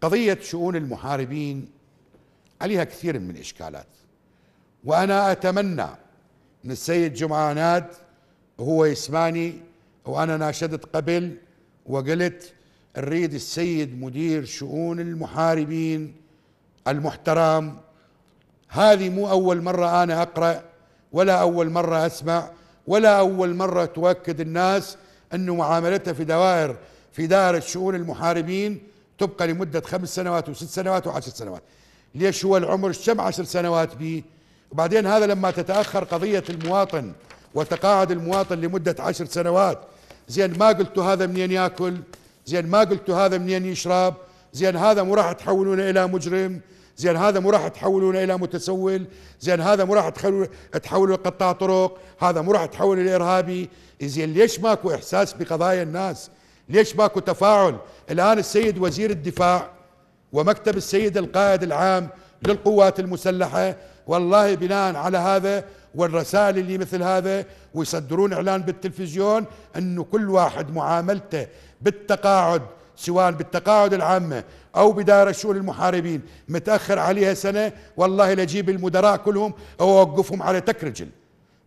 قضية شؤون المحاربين عليها كثير من الإشكالات وأنا أتمنى أن السيد جمعانات هو يسمعني وأنا ناشدت قبل وقلت نريد السيد مدير شؤون المحاربين المحترم هذه مو أول مرة أنا أقرأ ولا أول مرة أسمع ولا أول مرة تؤكد الناس أنه معاملتها في دوائر في دائرة شؤون المحاربين تبقى لمدة خمس سنوات وست سنوات وعشر سنوات ليش هو العمر كم عشر سنوات به وبعدين هذا لما تتأخر قضية المواطن وتقاعد المواطن لمدة عشر سنوات زين ما قلتوا هذا منين ياكل زين ما قلتوا هذا منين يشرب زين هذا مو راح تحولونه إلى مجرم زين هذا مو راح تحولونه الى متسول زين هذا مو راح تحولونه قطاع طرق هذا مو راح الى ارهابي زين ليش ماكو احساس بقضايا الناس ليش ماكو تفاعل الآن السيد وزير الدفاع ومكتب السيد القائد العام للقوات المسلحة والله بناء على هذا والرسائل اللي مثل هذا ويصدرون إعلان بالتلفزيون أنه كل واحد معاملته بالتقاعد سواء بالتقاعد العامة أو بدائرة شؤون المحاربين متأخر عليها سنة والله لأجيب المدراء كلهم أو أوقفهم على تك رجل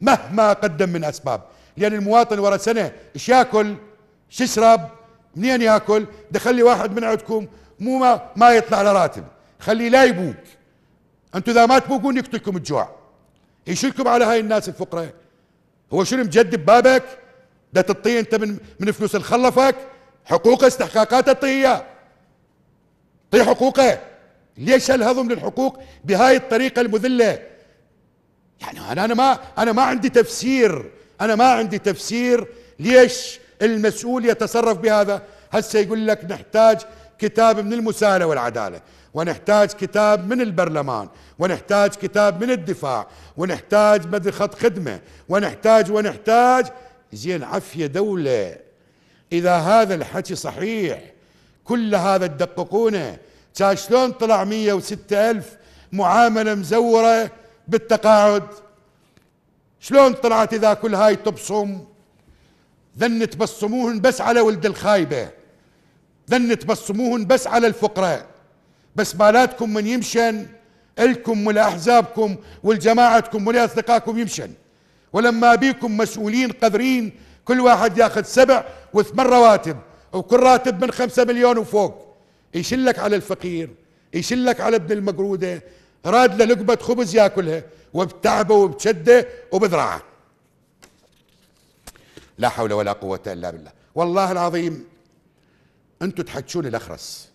مهما قدم من أسباب لأن المواطن ورا سنة إيش ياكل؟ ششرب منين ياكل دخلي واحد من عندكم مو ما, ما يطلع راتب خليه لا يبوق انتم اذا ما تبوقون يقتلكم الجوع يشلكم على هاي الناس الفقراء هو شنو مجدب بابك ده تطيه انت من من فلوس الخلفك حقوقه استحقاقاته طيه طي حقوقه ليش هالهضم للحقوق بهاي الطريقه المذله يعني انا انا ما انا ما عندي تفسير انا ما عندي تفسير ليش المسؤول يتصرف بهذا هسه يقول لك نحتاج كتاب من المساءلة والعدالة ونحتاج كتاب من البرلمان ونحتاج كتاب من الدفاع ونحتاج مدري خط خدمة ونحتاج ونحتاج زين عفية دولة إذا هذا الحكي صحيح كل هذا تدققونه كان شلون طلع وستة ألف معاملة مزورة بالتقاعد شلون طلعت إذا كل هاي تبصم ذن تبصموهن بس على ولد الخايبة ذن تبصموهن بس على الفقراء بس بالاتكم من يمشن الكم ولاحزابكم ولجماعتكم ولاصدقائكم يمشن ولما بيكم مسؤولين قذرين كل واحد ياخذ سبع وثمان رواتب وكل راتب من خمسة مليون وفوق يشلك على الفقير يشلك على ابن المقرودة راد له لقمة خبز ياكلها وبتعبه وبشده وبذراعه لا حول ولا قوة إلا بالله والله العظيم أنتم تحجون الأخرس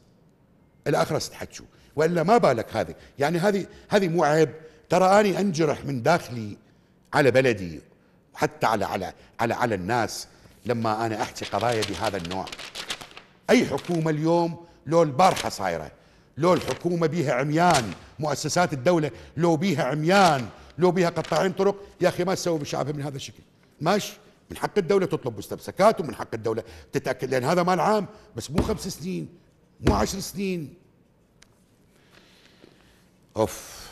الأخرس تحجوا وإلا ما بالك هذه يعني هذه هذه مو عيب ترى أني أنجرح من داخلي على بلدي حتى على على على على الناس لما أنا أحكي قضايا بهذا النوع أي حكومة اليوم لو البارحة صايرة لو الحكومة بيها عميان مؤسسات الدولة لو بيها عميان لو بيها قطاعين طرق يا أخي ما تسوي بشعبها من هذا الشكل ماشي من حق الدولة تطلب مستمسكات ومن حق الدولة تتأكد لأن هذا مال عام بس مو خمس سنين مو عشر سنين أوف